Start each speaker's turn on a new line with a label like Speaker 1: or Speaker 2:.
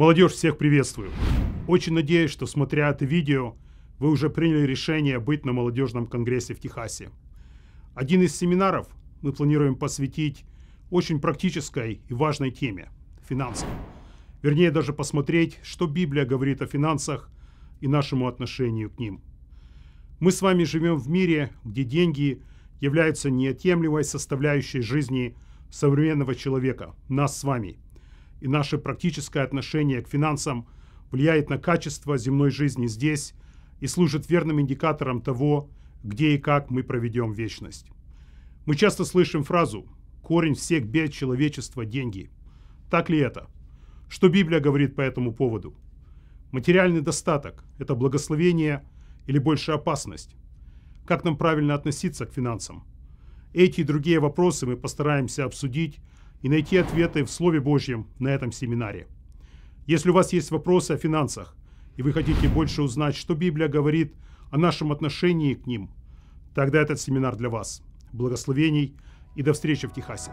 Speaker 1: Молодежь, всех приветствую. Очень надеюсь, что, смотря это видео, вы уже приняли решение быть на молодежном конгрессе в Техасе. Один из семинаров мы планируем посвятить очень практической и важной теме – финансам. Вернее, даже посмотреть, что Библия говорит о финансах и нашему отношению к ним. Мы с вами живем в мире, где деньги являются неотъемлемой составляющей жизни современного человека, нас с вами – и наше практическое отношение к финансам влияет на качество земной жизни здесь и служит верным индикатором того, где и как мы проведем вечность. Мы часто слышим фразу «корень всех бед человечества – деньги». Так ли это? Что Библия говорит по этому поводу? Материальный достаток – это благословение или больше опасность? Как нам правильно относиться к финансам? Эти и другие вопросы мы постараемся обсудить и найти ответы в Слове Божьем на этом семинаре. Если у вас есть вопросы о финансах, и вы хотите больше узнать, что Библия говорит о нашем отношении к ним, тогда этот семинар для вас. Благословений и до встречи в Техасе.